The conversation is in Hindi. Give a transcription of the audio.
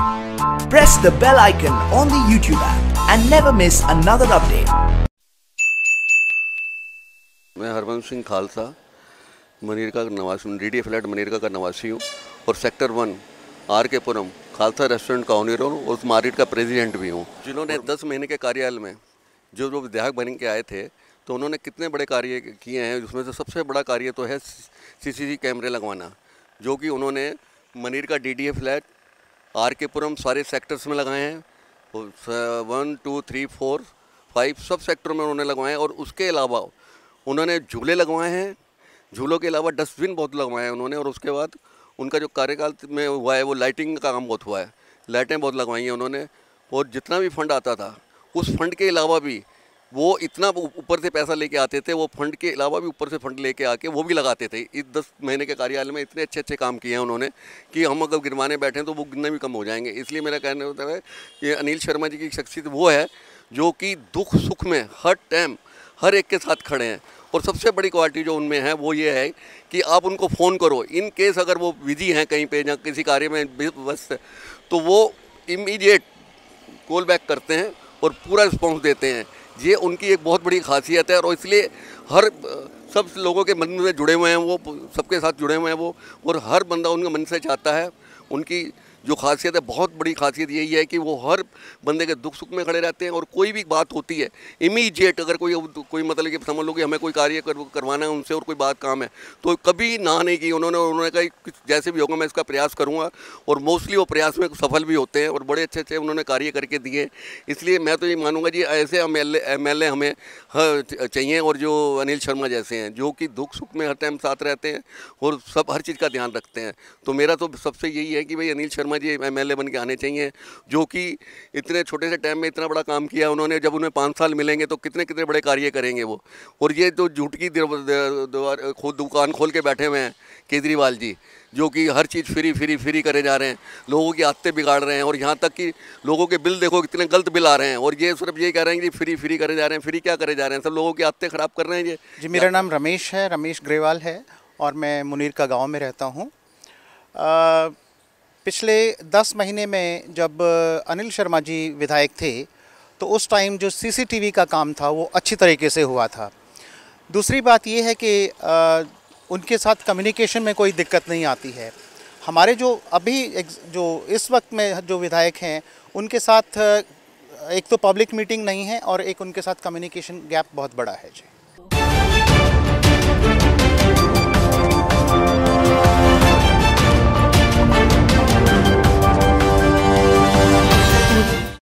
Press the bell icon on the YouTube app and never miss another update. मैं हरवंश सिंह खालसा मनीरका का नवासी डी डी फ्लैट मनीरका का नवासी हूँ और sector one R K Puram Khalsa restaurant का ओनर हूँ और उस मार्केट का प्रेसिडेंट भी हूँ जिन्होंने दस महीने के कार्यकाल में जो जो विधायक बन के आए थे तो उन्होंने कितने बड़े कार्य किए हैं उसमें से सबसे बड़ा कार्य तो है सीसीटीवी कैमरे लगवाना जो कि उन्होंने मनीर का डीडीए फ्लैट आर के पुरम सारे सेक्टर्स में लगाए हैं one two three four five सब सेक्टर में उन्होंने लगवाए हैं और उसके अलावा उन्होंने झूले लगवाए हैं झूलों के अलावा डस्टबिन बहुत लगवाए हैं उन्होंने और उसके बाद उनका जो कार्यकाल में हुआ है वो लाइटिंग का काम बहुत हुआ है लाइटें बहुत लगवाई हैं उन्होंने और जितना भी फंड आता था उस फंड के अलावा भी वो इतना ऊपर से पैसा लेके आते थे वो फंड के अलावा भी ऊपर से फंड लेके आके वो भी लगाते थे इस दस महीने के कार्यकाल में इतने अच्छे अच्छे काम किए हैं उन्होंने कि हम अगर गिरवाने बैठे तो वो गिनने भी कम हो जाएंगे इसलिए मेरा कहना होता है कि अनिल शर्मा जी की शख्सियत वो है जो कि दुख सुख में हर टाइम हर एक के साथ खड़े हैं और सबसे बड़ी क्वालिटी जो उनमें है वो ये है कि आप उनको फ़ोन करो इन केस अगर वो बिजी हैं कहीं पे या किसी कार्य में बस तो वो इमीडिएट कॉल बैक करते हैं और पूरा रिस्पॉन्स देते हैं ये उनकी एक बहुत बड़ी खासियत है और इसलिए हर सब लोगों के मन में जुड़े हुए हैं वो सबके साथ जुड़े हुए हैं वो और हर बंदा उनके मन से चाहता है उनकी जो खासियत है बहुत बड़ी खासियत यही है कि वो हर बंदे के दुख सुख में खड़े रहते हैं और कोई भी बात होती है इमीजिएट अगर कोई तो कोई मतलब कि समझ लो कि हमें कोई कार्य कर, करवाना है उनसे और कोई बात काम है तो कभी ना नहीं की उन्होंने उन्होंने कहा जैसे भी होगा मैं इसका प्रयास करूँगा और मोस्टली वो प्रयास में सफल भी होते हैं और बड़े अच्छे अच्छे उन्होंने कार्य करके दिए इसलिए मैं तो ये मानूंगा जी ऐसे एम एल हमें चाहिए और जो अनिल शर्मा जैसे हैं जो कि दुख सुख में हर टाइम साथ रहते हैं और सब हर चीज़ का ध्यान रखते हैं तो मेरा तो सबसे यही है कि भाई अनिल शर्मा शर्मा जी एम एल बन के आने चाहिए जो कि इतने छोटे से टाइम में इतना बड़ा काम किया उन्होंने जब उन्हें पाँच साल मिलेंगे तो कितने कितने बड़े कार्य करेंगे वो और ये जो तो झूठ की खुद दुकान खोल के बैठे हुए हैं केजरीवाल जी जो कि हर चीज़ फ्री फ्री फ्री करे जा रहे हैं लोगों की आदतें बिगाड़ रहे हैं और यहाँ तक कि लोगों के बिल देखो कितने गलत बिल आ रहे हैं और ये सिर्फ ये कह रहे हैं कि फ्री फ्री करे जा रहे हैं फ्री क्या करे जा रहे हैं सब लोगों की आदतें ख़राब कर रहे हैं ये जी मेरा नाम रमेश है रमेश ग्रेवाल है और मैं मुनीर का गाँव में रहता हूँ पिछले दस महीने में जब अनिल शर्मा जी विधायक थे तो उस टाइम जो सीसीटीवी का काम था वो अच्छी तरीके से हुआ था दूसरी बात ये है कि आ, उनके साथ कम्युनिकेशन में कोई दिक्कत नहीं आती है हमारे जो अभी जो इस वक्त में जो विधायक हैं उनके साथ एक तो पब्लिक मीटिंग नहीं है और एक उनके साथ कम्युनिकेशन गैप बहुत बड़ा है जी